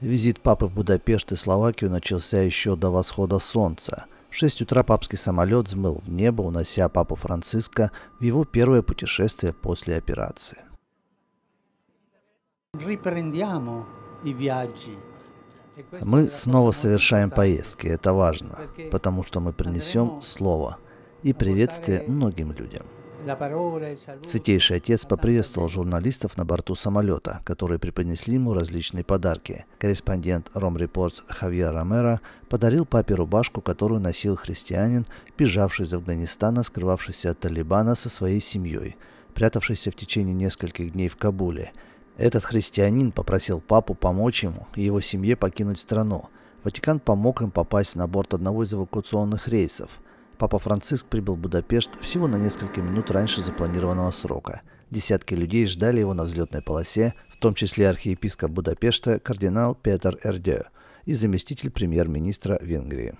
Визит папы в Будапешт и Словакию начался еще до восхода солнца. В 6 утра папский самолет взмыл в небо, унося папу Франциска в его первое путешествие после операции. Мы снова совершаем поездки, это важно, потому что мы принесем слово и приветствие многим людям. Святейший Отец поприветствовал журналистов на борту самолета, которые преподнесли ему различные подарки. Корреспондент Ром Репортс Хавьер Ромеро подарил папе рубашку, которую носил христианин, бежавший из Афганистана, скрывавшийся от Талибана со своей семьей, прятавшийся в течение нескольких дней в Кабуле. Этот христианин попросил папу помочь ему и его семье покинуть страну. Ватикан помог им попасть на борт одного из эвакуационных рейсов – Папа Франциск прибыл в Будапешт всего на несколько минут раньше запланированного срока. Десятки людей ждали его на взлетной полосе, в том числе архиепископ Будапешта кардинал Петер Эрдео и заместитель премьер-министра Венгрии.